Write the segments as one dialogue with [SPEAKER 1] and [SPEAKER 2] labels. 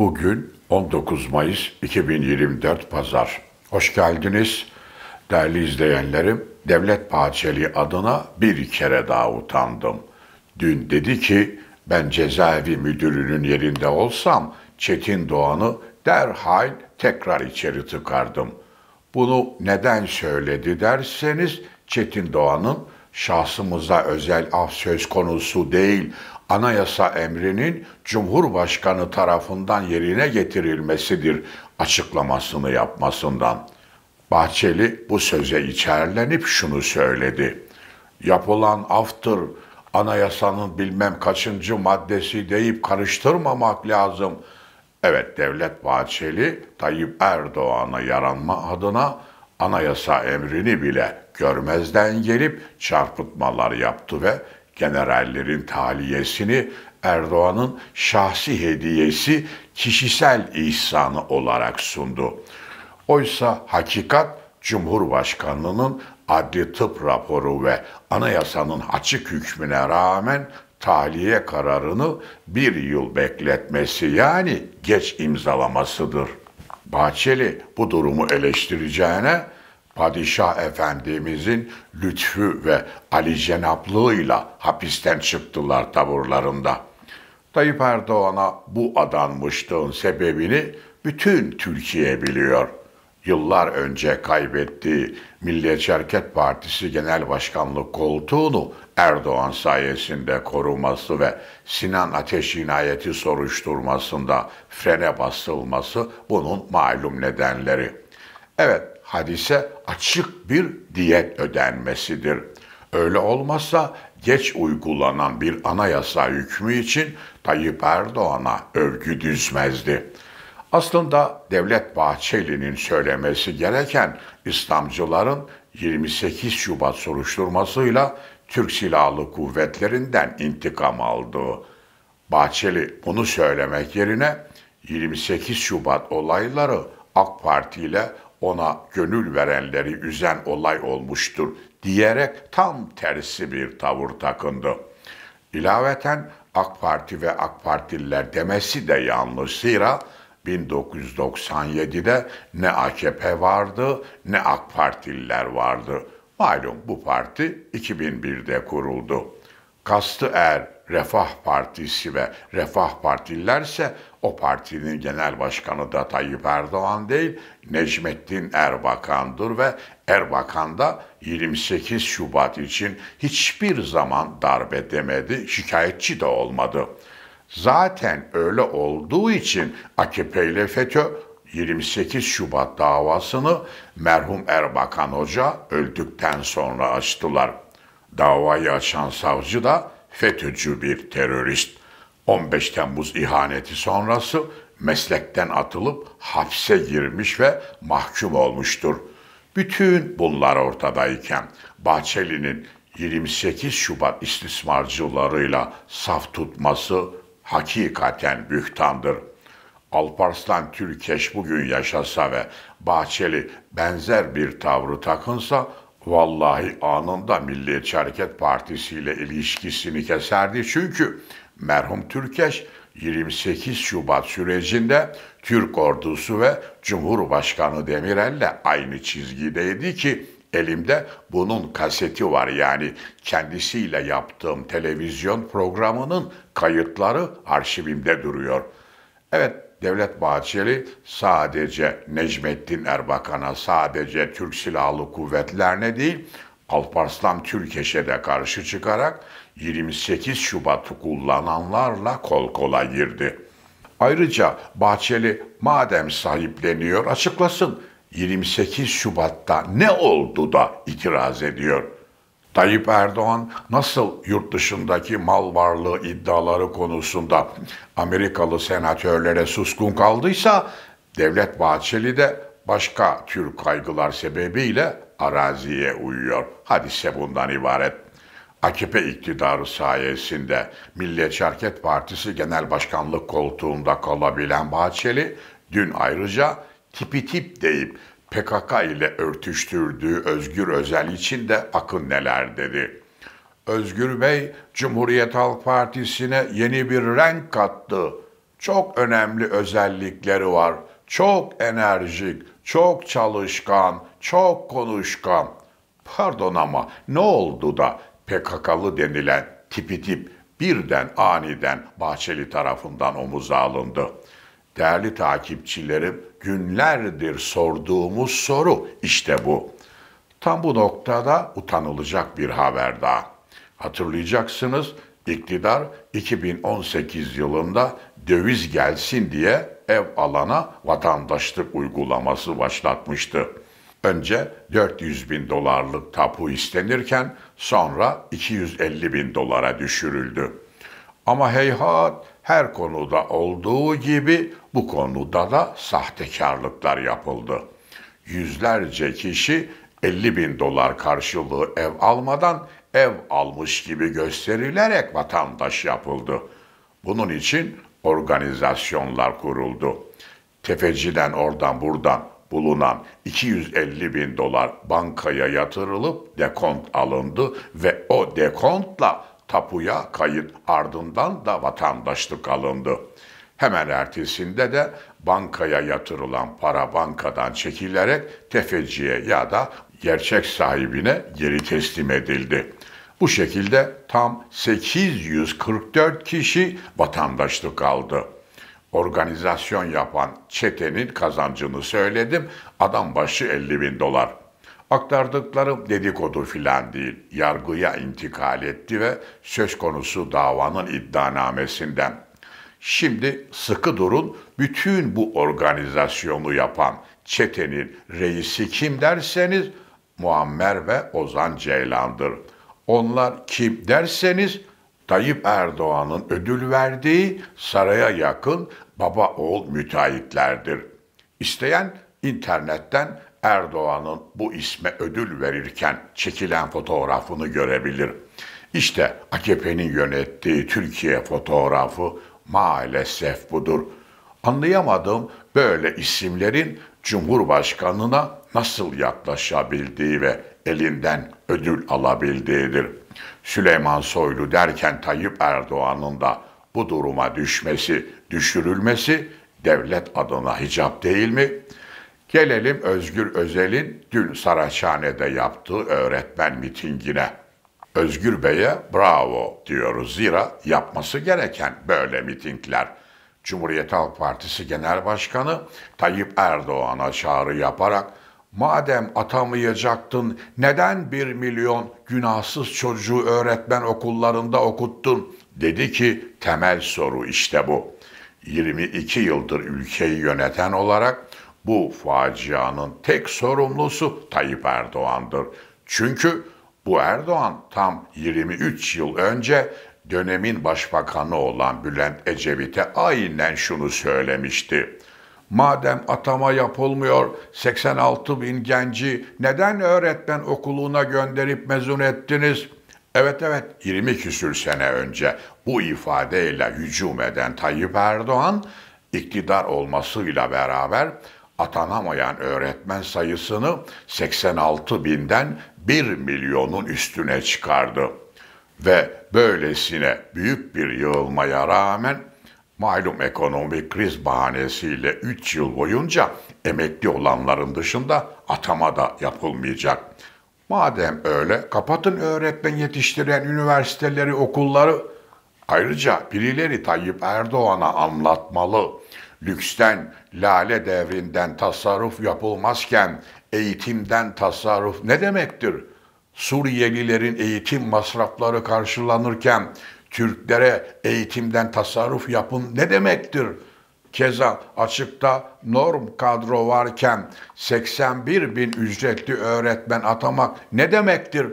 [SPEAKER 1] Bugün 19 Mayıs 2024 Pazar. Hoş geldiniz. Değerli izleyenlerim, Devlet Bahçeli adına bir kere daha utandım. Dün dedi ki, ben cezaevi müdürünün yerinde olsam Çetin Doğan'ı derhal tekrar içeri tıkardım. Bunu neden söyledi derseniz Çetin Doğan'ın şahsımıza özel af söz konusu değil, anayasa emrinin Cumhurbaşkanı tarafından yerine getirilmesidir açıklamasını yapmasından. Bahçeli bu söze içerlenip şunu söyledi. Yapılan aftır, anayasanın bilmem kaçıncı maddesi deyip karıştırmamak lazım. Evet Devlet Bahçeli, Tayyip Erdoğan'a yaranma adına anayasa emrini bile görmezden gelip çarpıtmalar yaptı ve generallerin taliyesini Erdoğan'ın şahsi hediyesi kişisel ihsanı olarak sundu. Oysa hakikat Cumhurbaşkanlığının adli tıp raporu ve anayasanın açık hükmüne rağmen tahliye kararını bir yıl bekletmesi yani geç imzalamasıdır. Bahçeli bu durumu eleştireceğine Padişah Efendimizin lütfü ve Ali Cenaplığıyla hapisten çıktılar taburlarında. Tayyip Erdoğan'a bu adanmışlığın sebebini bütün Türkiye biliyor. Yıllar önce kaybettiği Milliyetçi Hareket Partisi Genel Başkanlık koltuğunu Erdoğan sayesinde koruması ve Sinan Ateş cinayeti soruşturmasında frene basılması bunun malum nedenleri. Evet, hadise açık bir diyet ödenmesidir. Öyle olmazsa geç uygulanan bir anayasa hükmü için Tayyip Erdoğan'a övgü düzmezdi. Aslında Devlet Bahçeli'nin söylemesi gereken İslamcıların 28 Şubat soruşturmasıyla Türk Silahlı Kuvvetlerinden intikam aldığı. Bahçeli bunu söylemek yerine 28 Şubat olayları AK Parti ile ona gönül verenleri üzen olay olmuştur diyerek tam tersi bir tavır takındı. İlaveten AK Parti ve AK Partililer demesi de yanlış. Zira 1997'de ne AKP vardı ne AK Partililer vardı. Malum bu parti 2001'de kuruldu. Kastı Er Refah Partisi ve Refah Partililerse o partinin genel başkanı da Tayyip Erdoğan değil, Necmettin Erbakan'dır ve Erbakan da 28 Şubat için hiçbir zaman darbe demedi, şikayetçi de olmadı. Zaten öyle olduğu için AKP ile FETÖ 28 Şubat davasını merhum Erbakan Hoca öldükten sonra açtılar. Davayı açan savcı da FETÖ'cü bir terörist. 15 Temmuz ihaneti sonrası meslekten atılıp hapse girmiş ve mahkum olmuştur. Bütün bunlar ortadayken Bahçeli'nin 28 Şubat istismarcılarıyla saf tutması hakikaten bühtandır. Alparslan Türkeş bugün yaşasa ve Bahçeli benzer bir tavrı takınsa vallahi anında Milliyetçi Hareket Partisi ile ilişkisini keserdi. Çünkü merhum Türkeş 28 Şubat sürecinde Türk ordusu ve Cumhurbaşkanı Demirel'le aynı çizgideydi ki elimde bunun kaseti var yani kendisiyle yaptığım televizyon programının kayıtları arşivimde duruyor. Evet Devlet Bahçeli sadece Necmettin Erbakan'a sadece Türk Silahlı Kuvvetlerine değil Alparslan Türkeş'e de karşı çıkarak 28 Şubat'ı kullananlarla kol kola girdi. Ayrıca Bahçeli madem sahipleniyor açıklasın 28 Şubat'ta ne oldu da itiraz ediyor. Tayyip Erdoğan nasıl yurt dışındaki mal varlığı iddiaları konusunda Amerikalı senatörlere suskun kaldıysa Devlet Bahçeli de başka tür kaygılar sebebiyle araziye uyuyor. Hadise bundan ibaret. AKP iktidarı sayesinde Milliyetçi Hareket Partisi Genel Başkanlık koltuğunda kalabilen Bahçeli, dün ayrıca tipi tip deyip PKK ile örtüştürdüğü Özgür Özel için de akın neler dedi. Özgür Bey, Cumhuriyet Halk Partisi'ne yeni bir renk kattı. Çok önemli özellikleri var çok enerjik, çok çalışkan, çok konuşkan. Pardon ama ne oldu da PKK'lı denilen tipi tip birden aniden Bahçeli tarafından omuza alındı. Değerli takipçilerim, günlerdir sorduğumuz soru işte bu. Tam bu noktada utanılacak bir haber daha. Hatırlayacaksınız, iktidar 2018 yılında döviz gelsin diye ev alana vatandaşlık uygulaması başlatmıştı. Önce 400 bin dolarlık tapu istenirken sonra 250 bin dolara düşürüldü. Ama heyhat her konuda olduğu gibi bu konuda da sahtekarlıklar yapıldı. Yüzlerce kişi 50 bin dolar karşılığı ev almadan ev almış gibi gösterilerek vatandaş yapıldı. Bunun için organizasyonlar kuruldu. Tefeciden oradan buradan bulunan 250 bin dolar bankaya yatırılıp dekont alındı ve o dekontla tapuya kayıt ardından da vatandaşlık alındı. Hemen ertesinde de bankaya yatırılan para bankadan çekilerek tefeciye ya da gerçek sahibine geri teslim edildi. Bu şekilde tam 844 kişi vatandaşlık aldı. Organizasyon yapan çetenin kazancını söyledim. Adam başı 50 bin dolar. Aktardıklarım dedikodu filan değil. Yargıya intikal etti ve söz konusu davanın iddianamesinden. Şimdi sıkı durun bütün bu organizasyonu yapan çetenin reisi kim derseniz Muammer ve Ozan Ceylan'dır. Onlar kim derseniz Tayyip Erdoğan'ın ödül verdiği saraya yakın baba oğul müteahhitlerdir. İsteyen internetten Erdoğan'ın bu isme ödül verirken çekilen fotoğrafını görebilir. İşte AKP'nin yönettiği Türkiye fotoğrafı maalesef budur. Anlayamadım böyle isimlerin Cumhurbaşkanına nasıl yaklaşabildiği ve elinden ödül alabildiğidir. Süleyman Soylu derken Tayyip Erdoğan'ın da bu duruma düşmesi, düşürülmesi devlet adına hicap değil mi? Gelelim Özgür Özel'in dün Saraçhane'de yaptığı öğretmen mitingine. Özgür Bey'e bravo diyoruz zira yapması gereken böyle mitingler. Cumhuriyet Halk Partisi Genel Başkanı Tayyip Erdoğan'a çağrı yaparak Madem atamayacaktın neden bir milyon günahsız çocuğu öğretmen okullarında okuttun? Dedi ki temel soru işte bu. 22 yıldır ülkeyi yöneten olarak bu facianın tek sorumlusu Tayyip Erdoğan'dır. Çünkü bu Erdoğan tam 23 yıl önce dönemin başbakanı olan Bülent Ecevit'e aynen şunu söylemişti. Madem atama yapılmıyor, 86 bin genci neden öğretmen okuluna gönderip mezun ettiniz? Evet evet 20 küsür sene önce bu ifadeyle hücum eden Tayyip Erdoğan iktidar olmasıyla beraber atanamayan öğretmen sayısını 86 binden 1 milyonun üstüne çıkardı. Ve böylesine büyük bir yığılmaya rağmen Malum ekonomik kriz bahanesiyle 3 yıl boyunca emekli olanların dışında atama da yapılmayacak. Madem öyle kapatın öğretmen yetiştiren üniversiteleri, okulları. Ayrıca birileri Tayyip Erdoğan'a anlatmalı. Lüksten, lale devrinden tasarruf yapılmazken eğitimden tasarruf ne demektir? Suriyelilerin eğitim masrafları karşılanırken Türklere eğitimden tasarruf yapın ne demektir? Keza açıkta norm kadro varken 81 bin ücretli öğretmen atamak ne demektir?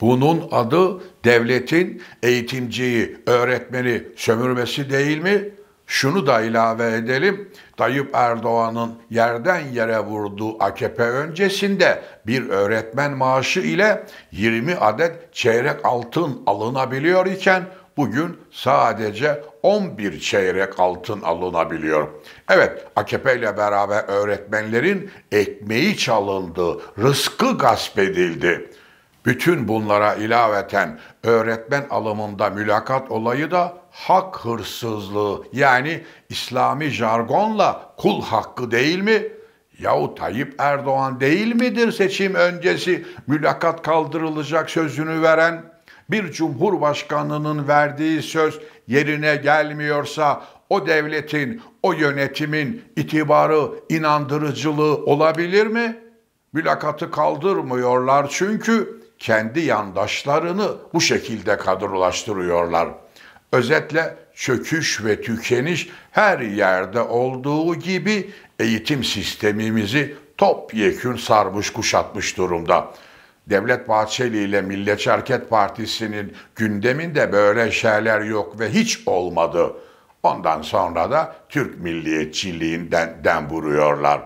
[SPEAKER 1] Bunun adı devletin eğitimciyi, öğretmeni sömürmesi değil mi? Şunu da ilave edelim. Tayyip Erdoğan'ın yerden yere vurduğu AKP öncesinde bir öğretmen maaşı ile 20 adet çeyrek altın alınabiliyor iken bugün sadece 11 çeyrek altın alınabiliyor. Evet AKP ile beraber öğretmenlerin ekmeği çalındı, rızkı gasp edildi. Bütün bunlara ilaveten öğretmen alımında mülakat olayı da hak hırsızlığı yani İslami jargonla kul hakkı değil mi? Yahu Tayyip Erdoğan değil midir seçim öncesi mülakat kaldırılacak sözünü veren? bir cumhurbaşkanının verdiği söz yerine gelmiyorsa o devletin, o yönetimin itibarı, inandırıcılığı olabilir mi? Mülakatı kaldırmıyorlar çünkü kendi yandaşlarını bu şekilde kadrolaştırıyorlar. Özetle çöküş ve tükeniş her yerde olduğu gibi eğitim sistemimizi topyekün sarmış kuşatmış durumda. Devlet Bahçeli ile Milliyetçi Hareket Partisi'nin gündeminde böyle şeyler yok ve hiç olmadı. Ondan sonra da Türk milliyetçiliğinden den vuruyorlar.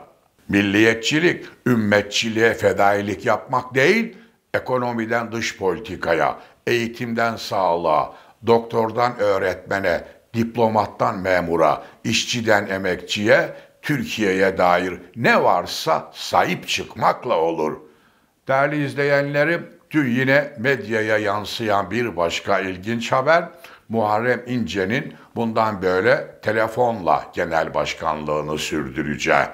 [SPEAKER 1] Milliyetçilik, ümmetçiliğe fedailik yapmak değil, ekonomiden dış politikaya, eğitimden sağlığa, doktordan öğretmene, diplomattan memura, işçiden emekçiye, Türkiye'ye dair ne varsa sahip çıkmakla olur.'' Değerli izleyenlerim, dün yine medyaya yansıyan bir başka ilginç haber, Muharrem İnce'nin bundan böyle telefonla genel başkanlığını sürdüreceği.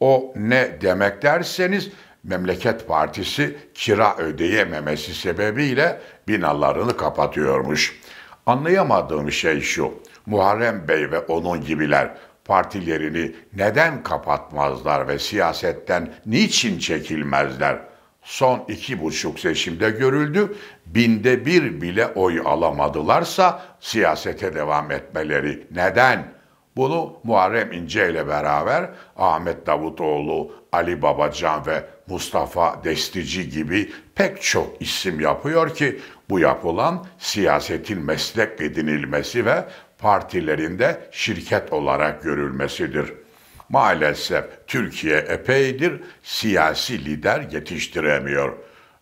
[SPEAKER 1] O ne demek derseniz Memleket Partisi kira ödeyememesi sebebiyle binalarını kapatıyormuş. Anlayamadığım şey şu, Muharrem Bey ve onun gibiler partilerini neden kapatmazlar ve siyasetten niçin çekilmezler? son iki buçuk seçimde görüldü. Binde bir bile oy alamadılarsa siyasete devam etmeleri. Neden? Bunu Muharrem İnce ile beraber Ahmet Davutoğlu, Ali Babacan ve Mustafa Destici gibi pek çok isim yapıyor ki bu yapılan siyasetin meslek edinilmesi ve partilerinde şirket olarak görülmesidir maalesef Türkiye epeydir siyasi lider yetiştiremiyor.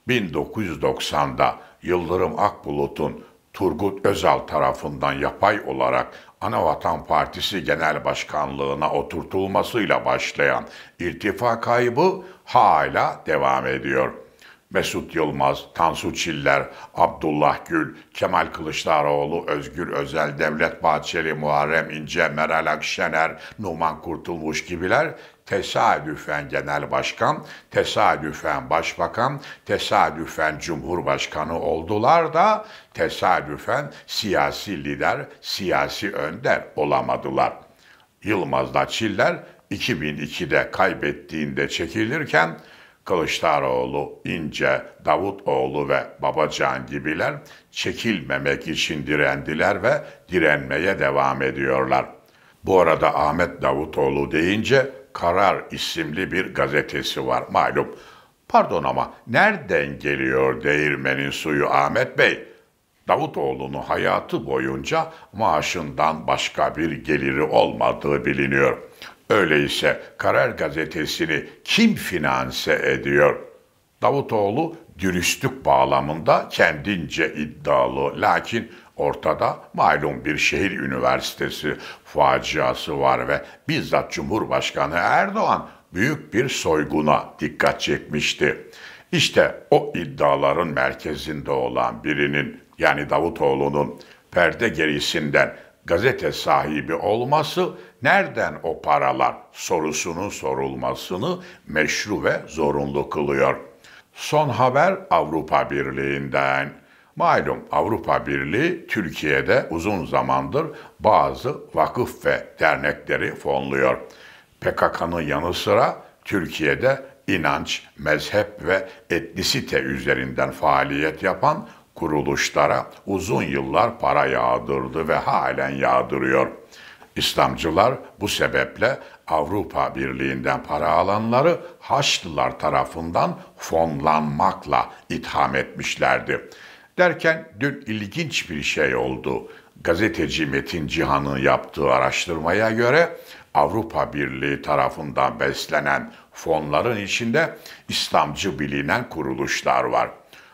[SPEAKER 1] 1990'da Yıldırım Akbulut'un Turgut Özal tarafından yapay olarak Anavatan Partisi Genel Başkanlığına oturtulmasıyla başlayan irtifa kaybı hala devam ediyor.'' Mesut Yılmaz, Tansu Çiller, Abdullah Gül, Kemal Kılıçdaroğlu, Özgür Özel, Devlet Bahçeli, Muharrem İnce, Meral Akşener, Numan Kurtulmuş gibiler tesadüfen genel başkan, tesadüfen başbakan, tesadüfen cumhurbaşkanı oldular da tesadüfen siyasi lider, siyasi önder olamadılar. Yılmaz'la Çiller 2002'de kaybettiğinde çekilirken Kılıçdaroğlu, İnce, Davutoğlu ve Babacan gibiler çekilmemek için direndiler ve direnmeye devam ediyorlar. Bu arada Ahmet Davutoğlu deyince Karar isimli bir gazetesi var malum. Pardon ama nereden geliyor değirmenin suyu Ahmet Bey? Davutoğlu'nun hayatı boyunca maaşından başka bir geliri olmadığı biliniyor. Öyleyse Karar Gazetesi'ni kim finanse ediyor? Davutoğlu dürüstlük bağlamında kendince iddialı. Lakin ortada malum bir şehir üniversitesi faciası var ve bizzat Cumhurbaşkanı Erdoğan büyük bir soyguna dikkat çekmişti. İşte o iddiaların merkezinde olan birinin yani Davutoğlu'nun perde gerisinden gazete sahibi olması nereden o paralar sorusunun sorulmasını meşru ve zorunlu kılıyor. Son haber Avrupa Birliği'nden. Malum Avrupa Birliği Türkiye'de uzun zamandır bazı vakıf ve dernekleri fonluyor. PKK'nın yanı sıra Türkiye'de inanç, mezhep ve etnisite üzerinden faaliyet yapan kuruluşlara uzun yıllar para yağdırdı ve halen yağdırıyor. İslamcılar bu sebeple Avrupa Birliği'nden para alanları Haçlılar tarafından fonlanmakla itham etmişlerdi. Derken dün ilginç bir şey oldu. Gazeteci Metin Cihan'ın yaptığı araştırmaya göre Avrupa Birliği tarafından beslenen fonların içinde İslamcı bilinen kuruluşlar var.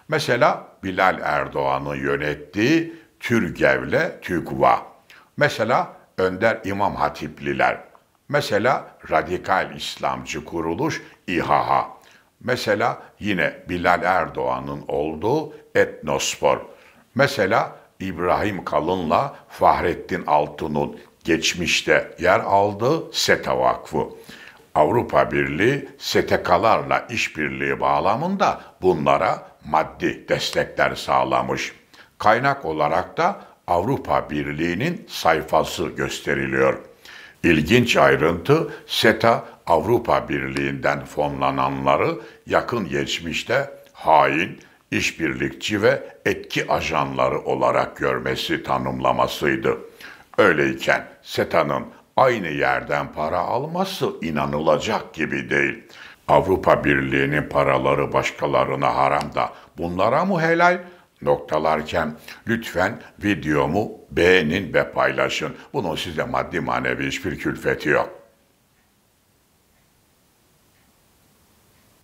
[SPEAKER 1] Mesela Bilal Erdoğan'ın yönettiği Türgev'le TÜGVA. Mesela Önder İmam Hatipliler. Mesela Radikal İslamcı Kuruluş İHH. Mesela yine Bilal Erdoğan'ın olduğu Etnospor. Mesela İbrahim Kalın'la Fahrettin Altun'un geçmişte yer aldığı SETA Vakfı. Avrupa Birliği STK'larla işbirliği bağlamında bunlara maddi destekler sağlamış. Kaynak olarak da Avrupa Birliği'nin sayfası gösteriliyor. İlginç ayrıntı SETA Avrupa Birliği'nden fonlananları yakın geçmişte hain, işbirlikçi ve etki ajanları olarak görmesi tanımlamasıydı. Öyleyken SETA'nın aynı yerden para alması inanılacak gibi değil. Avrupa Birliği'nin paraları başkalarına haram da bunlara mı helal? noktalarken lütfen videomu beğenin ve paylaşın. Bunun size maddi manevi hiçbir külfeti yok.